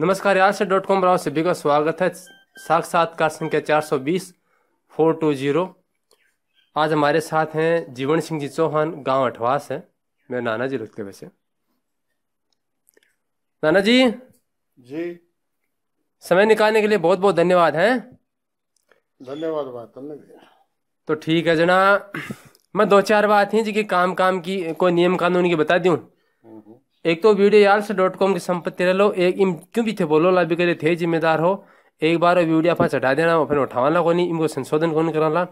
नमस्कार यार से डॉट कॉम ब्राउ सभी का स्वागत है साक्षात्कार संख्या चार सौ बीस फोर टू जीरो आज हमारे साथ हैं जीवन सिंह जी चौहान गांव अठवास है मेरे नाना जी लगते वैसे नाना जी जी समय निकालने के लिए बहुत बहुत धन्यवाद है धन्यवाद बात तो ठीक है जना मैं दो चार बात हैं जी की काम काम की कोई नियम कानून की बता दूं एक तो वीडियो यार्स डॉट कॉम की संपत्ति रह लो एक इम क्यों भी थे बोलो ला भी करे थे जिम्मेदार हो एक बार वो वीडियो आप चढ़ा देना फिर उठावाना को नहीं इनको संशोधन कौन ला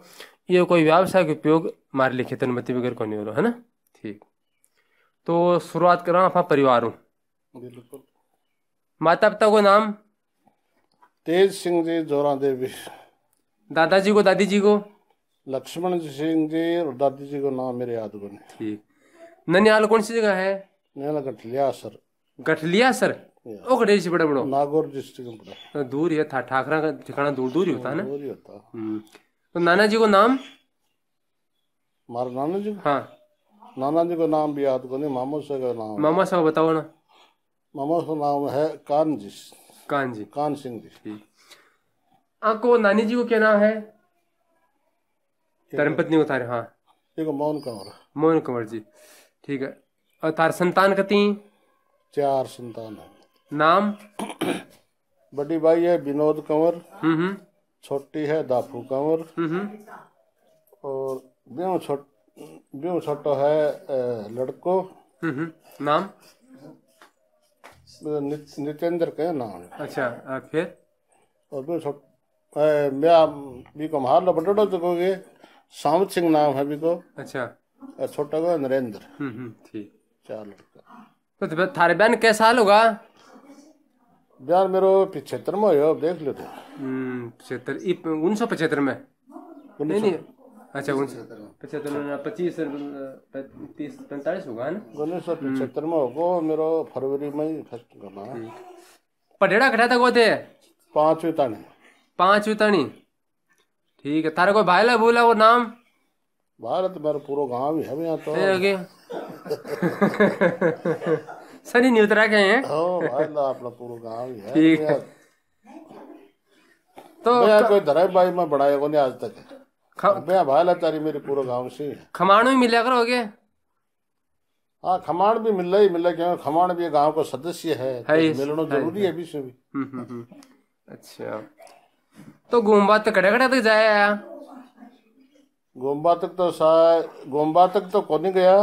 ये कोई व्यावसायिक उपयोग मारे लिखे तो अनुमति वगैरह कौन नहीं हो है ना ठीक तो शुरुआत करा आप परिवार हूँ माता पिता को नाम तेज सिंह जी जोरा देवी दादाजी को दादी जी को लक्ष्मण सिंह जी और दादी जी को नाम मेरे याद बने ठीक ननिहाल कौन सी जगह है गठलिया सर ओ कड़े से बड़ा बड़ो नागौर डिस्ट्रिक्ट में दूर ही था ठाकरा का ठिकाना दूर दूर ही होता है ना दूर ही होता तो नाना जी को नाम मारा नाना जी हाँ नाना जी को नाम भी याद मामा का नाम मामा बताओ ना मामा का नाम है कान जी कान जी कान सिंह जी आपको नानी जी को क्या नाम है धर्मपत्नी हाँ मोहन कंवर मोहन कंवर जी ठीक है और तार संतान कती चार संतान है नाम बड़ी भाई है विनोद कंवर हम्म, हम्म। छोटी है दाफू कंवर हम्म, और ब्यो छोट ब्यो छोटो है लड़को नाम नितेंद्र के नाम अच्छा फिर और ब्यो छोट मैं को मार लो बटोटो तो कोगे सावत सिंह नाम है को अच्छा छोटा को नरेंद्र ठीक चलो तो, तो थारे बहन कैसा हाल होगा बयान मेरे पिछहत्तर में हो देख लो तो हम्म, पिछहत्तर उन्नीस सौ पचहत्तर में नहीं नहीं अच्छा पचहत्तर में पच्चीस तीस पैंतालीस होगा ना उन्नीस सौ पचहत्तर में होगा हम्म। मेरे फरवरी में ही फर्स्ट करना पटेड़ा कटा था को थे पांचवी तानी पांचवी तानी ठीक है थारे कोई भाईला भूला वो नाम भारत तो मेरा पूरा गांव ही है यहाँ तो सनी न्यूतरा के हैं हाँ, अपना पूरा गांव ठीक है तो मैं कोई धरा भाई में बढ़ाया को नहीं आज तक मैं भाई तारी मेरे पूरे गांव से है खमाणो ही मिला करोगे हाँ खमान भी मिल रही मिल रही खमान भी गांव का सदस्य है, तो है तो मिलना जरूरी है बीच में हम्म, हम्म, हम्म। अच्छा तो गोम्बा तक कड़े कड़े तक जाया गोम्बा तक तो सा गोम्बा तक तो कौन गया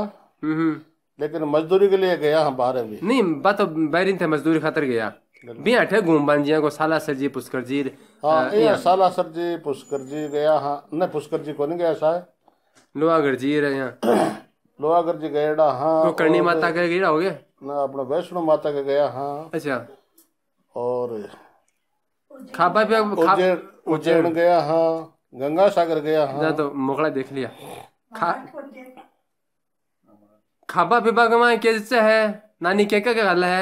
हम्म। लेकिन मजदूरी के लिए गया हम हाँ बाहर भी नहीं बात तो बैरिन थे मजदूरी खातर गया भी अठे बन जिया को साला सर जी पुष्कर जी हाँ ये साला सर जी पुष्कर जी गया हाँ न पुष्कर जी को नहीं गया सा लोहागढ़ जी रहे यहाँ लोहागढ़ जी गए हाँ तो करनी माता के गएड़ा हो गया ना अपने वैष्णो माता के गया हाँ अच्छा और खापा पे उज्जैन उज्जैन गया हाँ गंगा सागर गया हाँ तो मोखला देख लिया खा खाबा पीबा कमा के जिसे है नानी क्या क्या गल है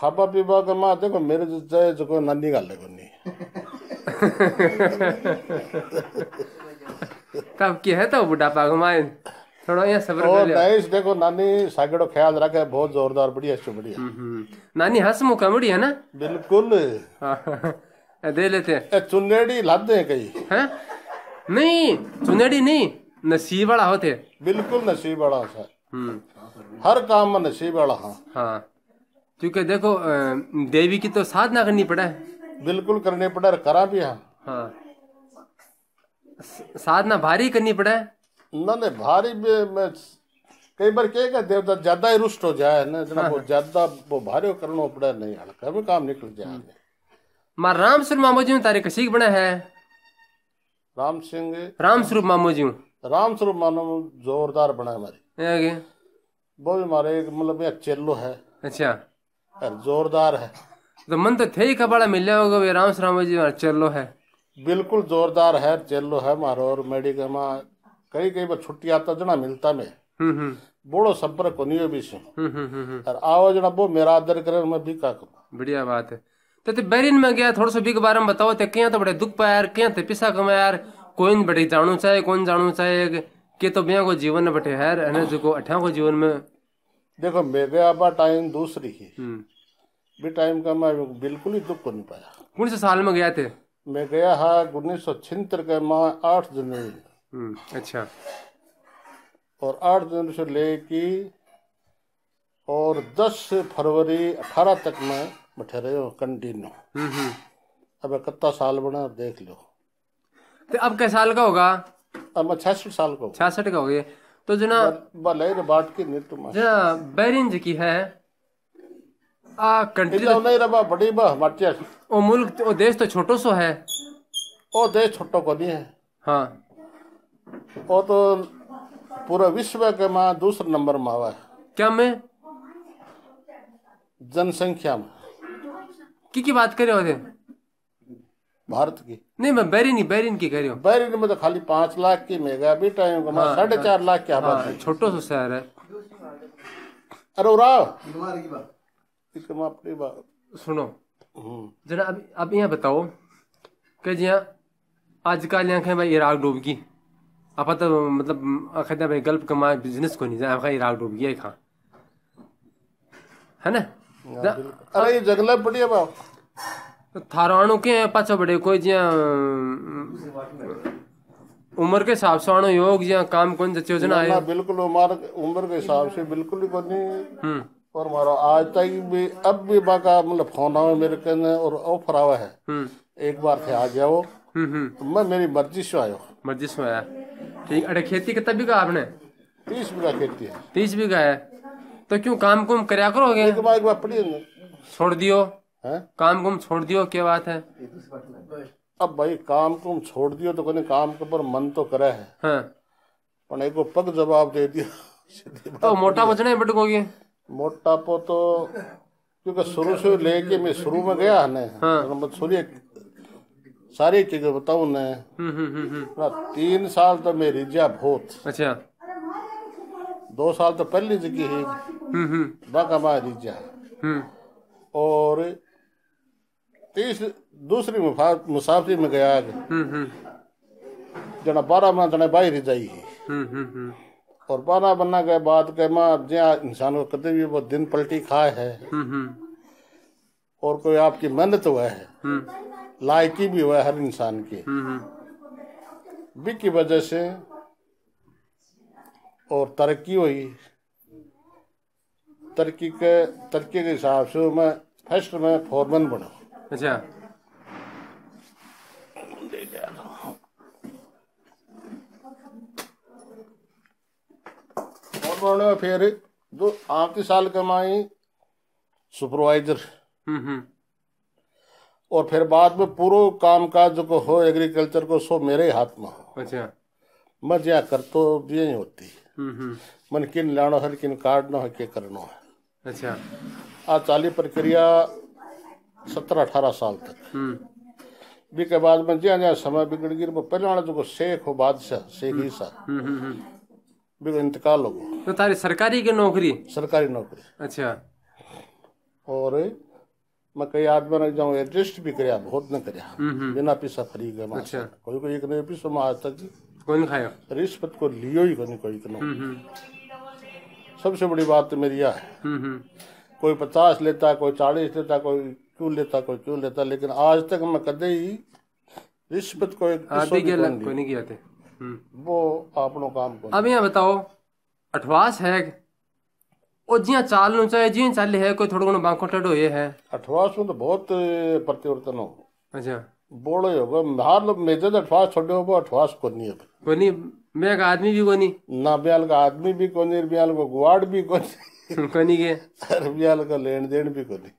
खाबा पीबा कमा देखो मेरे जिसे है जो नानी गल है कोनी तब की है तो बुढ़ापा घुमाए थोड़ा यहाँ सब्र कर लिया नाइस देखो नानी सागड़ो ख्याल रखे बहुत जोरदार बढ़िया अच्छी बढ़िया हम्म, हम्म। नानी हंस मुख कमड़ी है ना बिल्कुल दे लेते हैं चुनेड़ी लादे हैं कहीं हैं नहीं चुनेड़ी नहीं नसीब वाला होते बिल्कुल नसीब वाला होता है हर काम में नशे वाला हाँ हाँ क्योंकि देखो देवी की तो साधना करनी पड़ा है बिल्कुल करने पड़ा करा भी हाँ साधना भारी करनी पड़ा ना नहीं भारी में कई बार कहेगा देवता ज्यादा ही रुष्ट हो जाए ना जना हाँ। वो ज्यादा वो भारी करना पड़े नहीं हल्का भी काम निकल जाए हम्म। मार राम स्वरूप मामो जी तारे कशीक बना है राम सिंह राम स्वरूप मामो जी राम स्वरूप मानो जोरदार बना मारे वो भी मारे मतलब चेलो है अच्छा जोरदार है तो मन तो थे ही कबाड़ा मिले होगा भी राम स्वरूप जी चेलो है बिल्कुल जोरदार है चेलो है मारो और मेडिकल में कई कई बार छुट्टी आता जना मिलता में हम्म, हम्म। बोलो संपर्क को नहीं भी हम्म, और आओ जना वो मेरा आदर करे मैं भी का बढ़िया बात है तो, बैरिन में गया थोड़ा सा बिग बारे में बताओ थे क्या तो बड़े दुख पाया क्या थे पिसा कमाया यार કોઈને બેટે જાણવું છે કોઈને જાણવું છે કે તો બે કો જીવન बटे है रहने जो को अठा को जीवन में देखो मेरे आबा टाइम दूसरी ही भी हम्म। टाइम का मैं बिल्कुल ही दुख को नहीं पाया कौन से साल में गया थे मैं गया है उन्नीस सौ छिहत्तर के माह आठ जनवरी हम्म, अच्छा और आठ जनवरी से ले की और दस फरवरी अठारह तक मैं बैठे रहे हो कंटिन्यू हम्म, अब इकत्ता साल बना देख लो तो अब कै साल का होगा अब छियासठ साल का छियासठ का हो गया तो जना बलेर बाट की नित तो जना बैरिंज की है आ कंट्री तो नहीं रबा बड़ी बा हमाटिया ओ मुल्क ओ देश तो छोटो सो है ओ देश छोटो को नहीं है हाँ ओ तो पूरा विश्व के मां दूसरे नंबर में आवा है क्या मैं जनसंख्या में की की बात कर रहे हो भारत की नहीं मैं बैरिन बैरिन की कह रही हूँ बैरिन में मतलब तो खाली पांच लाख की मेगा बीटा हाँ, साढ़े चार लाख की आबादी है हाँ, छोटो सो शहर है अरे उराव सुनो हम्म। जरा अब अब यहाँ बताओ कि जिया आजकल यहाँ भाई इराक डूबगी आप तो मतलब आखिर भाई गल्प कमा बिजनेस को नहीं जाए इराक डूब गया खा है ना हाँ, अरे ये जंगला पड़ी है थारो के पाछो बड़े कोई जिया अं, उम्र के हिसाब से आनो योग जिया काम कौन जचे हो ना बिल्कुल उम्र के हिसाब से बिल्कुल ही कोनी हम्म। और मारो आज तक भी अब भी बाका मतलब फोन आवे मेरे कने और ऑफर आवे है हम्म एक बार थे आ गया वो तो मैं मेरी मर्जी से आयो मर्जी से आया ठीक अरे खेती कितना का आपने तीस बीघा खेती है तीस बीघा है तो क्यों काम कुम कराया करोगे एक बार एक बार पड़ी छोड़ दियो काम कुम छोड़ दियो क्या बात है अब भाई काम कुम छोड़ दियो तो कोने काम के ऊपर मन तो करे है हाँ। पर एक पग जवाब दे दियो तो मोटा बचना है मोटा पो तो क्योंकि शुरू से लेके मैं शुरू में गया है हाँ। तो मतलब सूर्य सारी चीजें बताऊ ने हम्म, हम्म, हम्म, हाँ, तीन साल तो मैं रिझा बहुत अच्छा दो साल तो पहली जगह ही बाका मैं रिझा और तीसरी दूसरी मुसाफरी में गया हम्म, हम्म। जना बारह मना जने बाहर जाई हम्म, और बारह बना के बाद के मां जहाँ इंसान को कभी भी वो दिन पलटी खाए है और कोई आपकी मेहनत हुआ है लायकी भी हुआ है हर इंसान की बी की वजह से और तरक्की हुई तरक्की के तरक्की के हिसाब से मैं फर्स्ट में फोरमैन बना अच्छा फिर जो आपकी तो साल कमाई सुपरवाइजर हम्म, हम्म। और फिर बाद में पूरा काम काज जो को हो एग्रीकल्चर को सो मेरे हाथ में हो अच्छा मैं ज्या कर तो यही होती हम्म, मन किन लाना है किन काटना है क्या करना है अच्छा आज चाली प्रक्रिया सत्रह अठारह साल तक हम्म। बी के बाद में ज्या ज्या समय बिगड़ गिर पहले वाला जो तो शेख हो बादशाह शेख ही सा बिल्कुल इंतकाल हो तो तारी सरकारी की नौकरी सरकारी नौकरी अच्छा और मैं कई आदमी ने जाऊँ एडजस्ट भी करया बहुत न करया हम्म, हम्म। बिना पैसा खरीद गए अच्छा कोई कोई एक ने पैसा में आज तक कोई नहीं खाया रिश्वत को लियो ही कोई कोई इतना तो सबसे बड़ी बात तो मेरी यह है कोई पचास लेता कोई चालीस लेता कोई क्यों लेता कोई क्यों लेता लेकिन आज तक मैं कदे ही रिश्वत को एक आदि के लंग को नहीं किया थे हम्म। वो आप लोग काम को अब यहाँ बताओ अठवास है और जिया चाल नु चाहे जिया चाल है कोई थोड़ा घणो बांको टेढ़ो ये है अठवास में तो बहुत परिवर्तन हो अच्छा बोलो होगा हार लोग मेजर अठवास छोड़े हो अठवास को नहीं है को नहीं मैं का आदमी भी कोनी ना ब्याल का आदमी भी कोनी ब्याल को गुवाड़ भी कोनी कोनी के अरे का लेन देन भी कोनी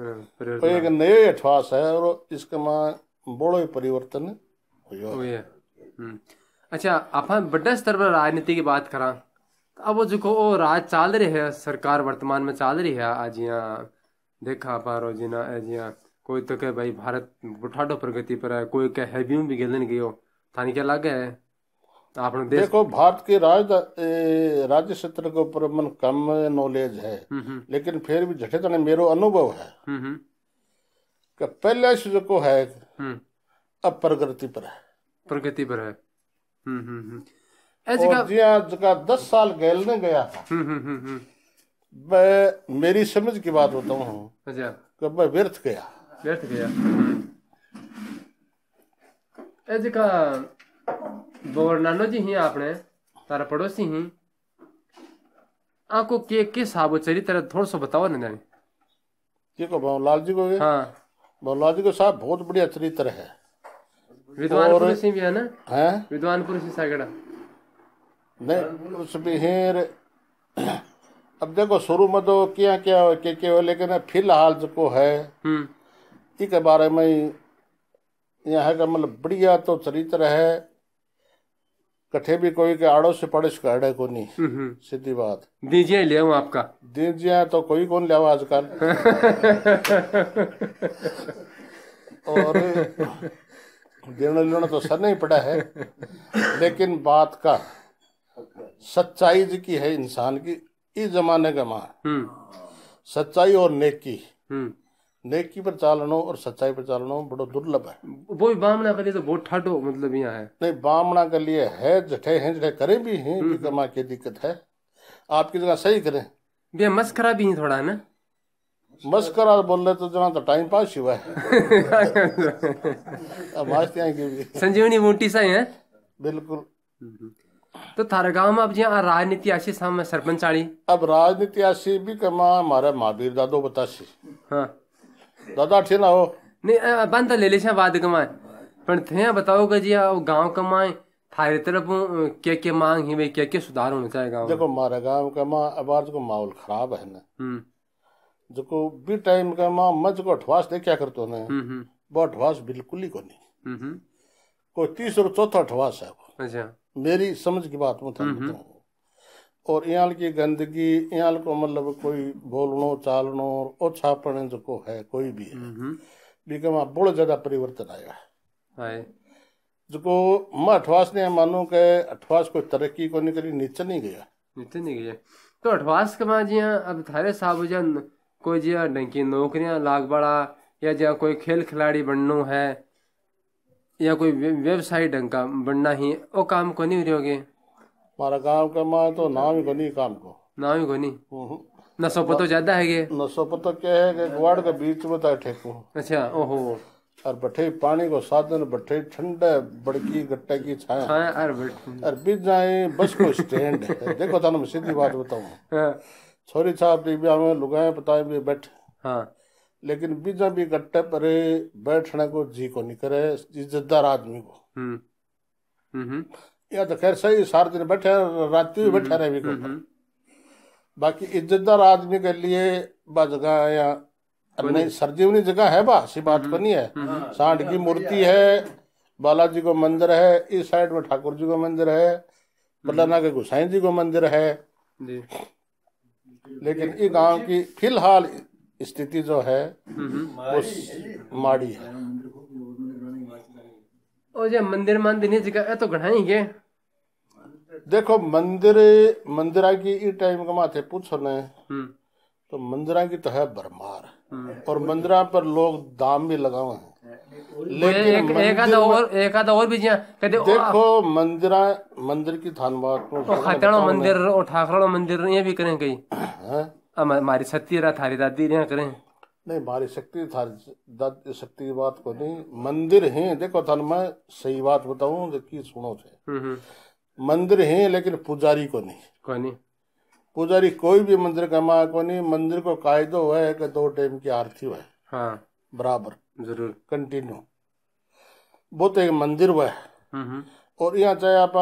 तो एक नयो अठवास है और इसके मां बड़ो परिवर्तन हम्म। अच्छा अपन बड़े स्तर पर राजनीति की बात करा अब जो को राज चाल रही है सरकार वर्तमान में चाल रही है आज यहाँ देखा पारो जिना यहाँ कोई तो कह भाई भारत बुठाडो प्रगति पर है कोई कह है भी गेलन गयो थानी क्या लागे है आपने देश... देखो भारत के राज राज्य क्षेत्र के ऊपर मन कम नॉलेज है हम्म, हम्म। लेकिन फिर भी झटे तने मेरो अनुभव है हम्म, कि पहले से को है अब प्रगति पर है प्रगति पर है जी जगह दस साल गैलने गया था मैं मेरी समझ की बात बताऊ हूँ अच्छा मैं व्यर्थ गया व्यर्थ गया दो नानो जी ही आपने तारा पड़ोसी ही आपको के के साबो चरी तेरा थोड़ा सा बताओ ना जानी के को बाबू लाल जी को हाँ लाल जी को साहब बहुत बढ़िया चरित्र है विद्वान और... पुरुष भी है ना है विद्वान पुरुष ही सागड़ा नहीं उस भी बिहेर अब देखो शुरू में तो क्या क्या के के हो लेकिन फिलहाल जो को है हम्म। इसके बारे में यहाँ का मतलब बढ़िया तो चरित्र है कठे भी कोई के आड़ो से पड़े काढ़े को नहीं हम्म, हम्म। सीधी बात दीजिए ले आपका दीजिए तो कोई कौन ले आजकल और देना लेना तो सर नहीं पड़ा है लेकिन बात का सच्चाई जी की है इंसान की इस जमाने का माँ हम्म। सच्चाई और नेकी नेकी पर चालनो और सच्चाई पर चालनो बड़ो दुर्लभ है वो भी बामना के लिए तो बहुत ठाटो मतलब यहाँ है नहीं बामना के लिए है जठे हैं जठे करे भी हैं कमा हम्म। के दिक्कत है आपकी जगह सही करें भैया मस्करा भी थोड़ा ना मस्करा बोल रहे तो जना तो टाइम पास हुआ है तो संजीवनी मोटी सही है बिल्कुल तो थारे गांव में अब जी राजनीति आशी सामने सरपंच आली अब राजनीति आशी भी कमा हमारे महावीर दादो बतासी हाँ दादा ना हो नहीं बंदा तो ले लेशा बाद कमाए पर थे बताओ का जी आओ गांव कमाए थारे तरफ क्या क्या मांग ही भाई क्या क्या सुधार होना चाहिए गांव देखो मारा गांव का माँ अबार को माहौल खराब है ना जो हम्म। को भी टाइम का माँ मज को अठवास दे क्या करतो ना बहुत हम्म, हम्म। अठवास बिल्कुल ही को नहीं कोई तीसरा चौथा अठवास है वो अच्छा मेरी समझ की बात मैं बताऊंगा और यहाँ की गंदगी यहाँ को मतलब कोई बोलनो चालनो और छापने जो है कोई भी है हम्म, हम्म। बीके में बहुत ज्यादा परिवर्तन आया है जो मैं अठवास ने मानो के अठवास कोई तरक्की को नहीं करी नीचे नहीं गया नीचे नहीं गया तो अठवास के माँ जिया अब थारे साहब जन कोई जिया ढंकी नौकरियां लाग बड़ा या जिया कोई खेल खिलाड़ी बननो है या कोई व्यवसाय ढंग का बनना ही वो काम को नहीं रहोगे हमारा काम का माँ तो नाम ही कोनी काम को नाम ही कोनी हम्म। नसो पतो ज्यादा है ये नसो पतो क्या है के ग्वाड़ के बीच में था ठेको अच्छा ओहो और बठे पानी को साधन बठे ठंडा बड़की गट्टे की छाया छाया और और बीच जाए बस को स्टैंड देखो था तो मैं सीधी बात बताऊं हाँ। छोरी साहब जी भी हमें लुगाए बताए भी बैठ हाँ लेकिन बीजा भी गट्टे पर बैठने को जी को नहीं करे इज्जतदार आदमी को हम्म हम्म, हम्म। या तो खैर सही सारा दिन बैठे रात भी बैठे हम्म, रहे भी हम्म, हम्म। बाकी इज्जतदार आदमी के लिए बा जगह या नहीं सरजीवनी जगह है बा सी बात को तो नहीं है सांड की मूर्ति है बालाजी को मंदिर है इस साइड में ठाकुर जी को मंदिर है बल्लाना के गुसाई जी को मंदिर है लेकिन ये गांव की फिलहाल स्थिति जो है वो माड़ी है और जे मंदिर मंदिर जगह तो घणाई के देखो मंदिर मंदिरा की ई टाइम के माथे पूछो ने हम्म। तो मंदिरा की तो है भरमार हम्म। और मंदिरा पर लोग दाम भी लगावे हैं लेकिन एक आधा और एक आधा और भी देखो मंदिरा मंदिर की थानबात तो खतरानो मंदिर और ठाकरानो मंदिर ये भी करें कई हमारी सत्य छत्तीरा थारी दादी करें नहीं मारी शक्ति था शक्ति बात को नहीं मंदिर है देखो थान मैं सही बात बताऊं देखिए सुनो थे हम्म, हम्म। मंदिर है लेकिन पुजारी को नहीं कोनी पुजारी कोई भी मंदिर का माँ को नहीं मंदिर को कायदो है कि दो टाइम की आरती हुआ हाँ। बराबर जरूर कंटिन्यू वो तो एक मंदिर हुआ है हम्म, और यहाँ चाहे आप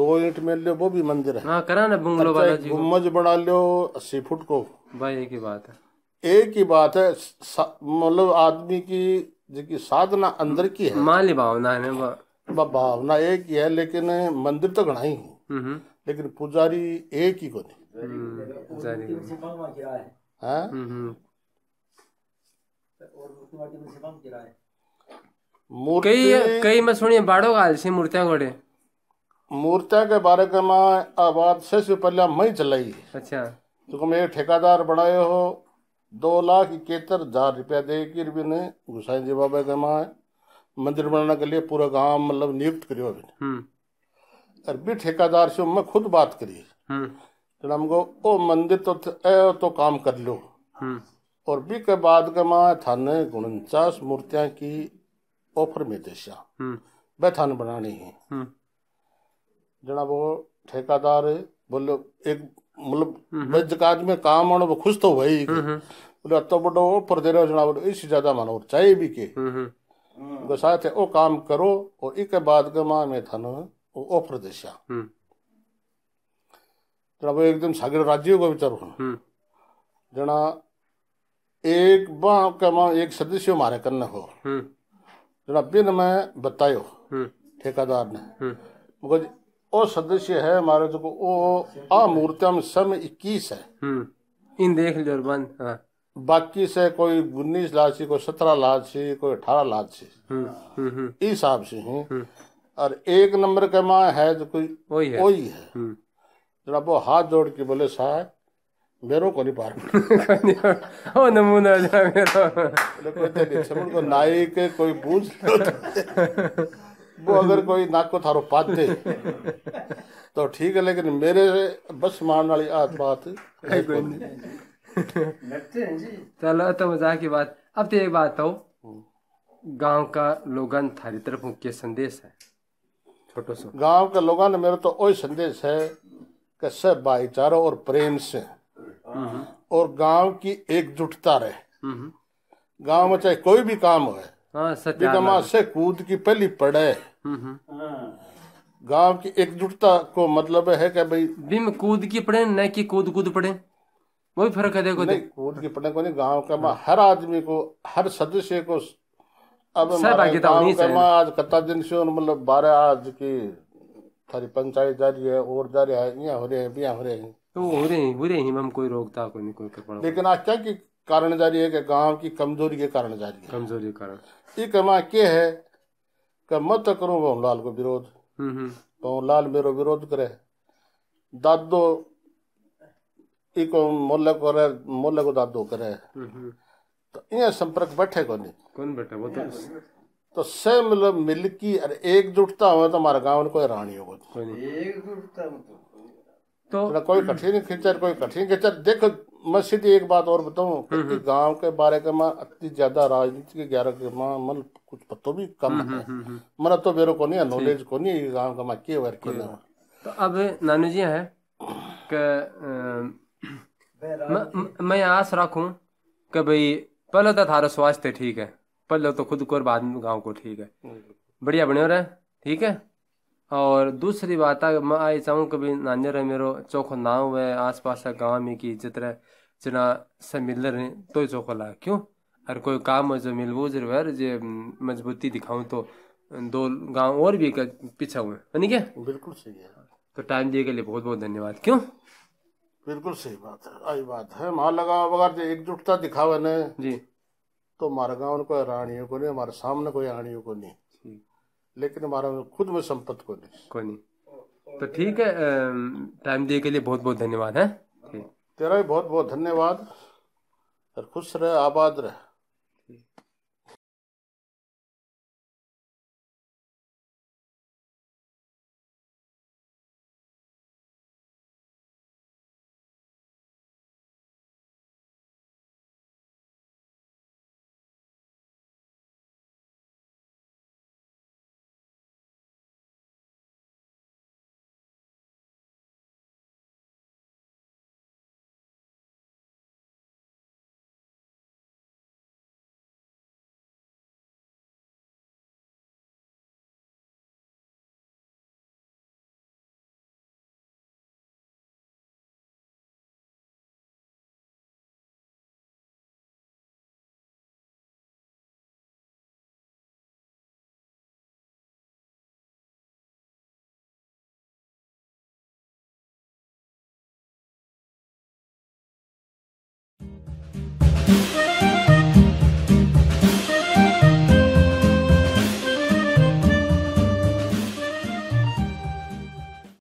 दो ईट में लो वो भी मंदिर है हाँ, करा ना बंगलो अच्छा, गुम्बज बना लो अस्सी फुट को भाई की बात है एक ही बात है मतलब आदमी की जो की साधना अंदर की है माली भावना है बा, भावना एक ही है लेकिन मंदिर तो घना ही है हम्म। लेकिन पुजारी एक ही को नहीं हम्म, हाँ? हम्म, कई कई मैं सुनिए बाड़ो गाल से मूर्तियां घोड़े मूर्तियां के बारे में मैं आबाद से पहले मई चलाई अच्छा तो तुम एक ठेकेदार बनाए हो दो लाख इकहत्तर हजार रुपया दे के ने गुसाई जी बाबा के माँ मंदिर बनाने के लिए पूरा गांव मतलब नियुक्त करियो अभी हम्म। और भी ठेकेदार से मैं खुद बात करी तो हमको ओ मंदिर तो ए तो काम कर लो हम्म। और भी के बाद के माँ थाने उनचास मूर्तियां की ऑफर में देशा वह थाने बनानी है जना वो ठेकेदार बोलो एक मतलब ब्रजकाज में काम आने खुश तो वही बोले अतो बड़ो पर दे जना बोले इससे ज्यादा मानो चाहिए भी के तो साथ है ओ काम करो और एक बाद के मां में था वो ऑफर देशा हम्म। जना वो एकदम सागर राज्य को विचार हो हम्म। जना एक बा के मां एक सदस्य मारे करने हो हम्म। जना बिन मैं बतायो ठेकेदार ने मगर वो सदस्य है हमारे जो तो वो अमूर्तम सम इक्कीस है हम्म, इन देख लो बंद हाँ। बाकी से कोई उन्नीस लाख से कोई सत्रह लाख से कोई अठारह लाख से हम्म, हम्म, इस हिसाब से है और एक नंबर के माँ है जो कोई वही है, वही है। जरा वो हाथ जोड़ के बोले साहब मेरो को नहीं पार ओ नमूना जा मेरो को तो नाई के कोई पूछ वो अगर कोई नाक को थारो पाते तो ठीक है लेकिन मेरे बस मारने वाली आत बात चलो तो मजाक की बात अब तो एक बात हो हम्म। गांव का लोगन थारी तरफ के संदेश है छोटो सो गांव का लोगन मेरा तो वही संदेश है कि सब भाईचारो और प्रेम से हम्म। और गांव की एकजुटता रहे हम्म। गांव में चाहे कोई भी काम हो हाँ, से कूद की पहली पड़े हम्म, हम्म। गांव की एकजुटता को मतलब है कि भाई बिम कूद की पड़े न की कूद कूद पड़े वही फर्क है देखो नहीं कूद की पड़े को नहीं गांव का हर आदमी को हर सदस्य को अब तो आज कत्ता दिन से मतलब बारह आज की थारी पंचायत जा रही है और जा रहा है यहाँ हो रहे हैं यहाँ हो रहे हैं तो हो रहे हैं बुरे ही हैं हम कोई रोकता कोई नहीं कोई लेकिन आज क्या की कारण जारी है कि गांव की कमजोरी के कारण जारी है कमजोरी कारण ये कमा के है कि मत करो करूं लाल को विरोध हम्म, हम्म। तो लाल मेरो विरोध करे दादो इको मोल्ला को करे मोल्ला को दादो करे हम्म, तो ये संपर्क बैठे को नहीं कौन बैठे वो तो तो सह मतलब मिल की एकजुटता हो तो हमारे गांव में कोई रानी होगा मतलब तो-, तो कोई कठिन खिंचर कोई कठिन खिंचर देखो मैं सीधी एक बात और बताऊं हम्म, हम्म। गांव के बारे का मैं अति ज्यादा राजनीति के ग्यारह के मां मन कुछ पत्तो भी कम हम्म, है मन तो मेरे को नहीं नॉलेज को नहीं गांव का मैं के वर के तो अब नानू जी है कि मैं आस रखूं कि भाई पहले तो थारा स्वास्थ्य ठीक है पहले तो खुद को और बाद में गाँव को ठीक है बढ़िया बने रहे ठीक है और दूसरी बात है मैं आई चाहूँ कभी भी नान्यर है मेरो चौखो नाव है आस पास का गाँव में की जितने जना से मिल रहे तो ही चौखो ला क्यों और कोई काम है जो मिलवो जरूर जो मजबूती दिखाऊँ तो दो गांव और भी पीछा हुए है क्या बिल्कुल सही है तो टाइम दिए के लिए बहुत बहुत धन्यवाद क्यों बिल्कुल सही बात है आई बात है माँ लगा अगर एकजुटता दिखावे ने जी तो हमारे गाँव को रानियों को नहीं हमारे सामने कोई रानियों को नहीं लेकिन हमारा खुद में संपत्ति को नहीं कोई नहीं तो ठीक है टाइम दिए के लिए बहुत बहुत धन्यवाद है तेरा भी बहुत बहुत धन्यवाद और खुश रहे आबाद रहे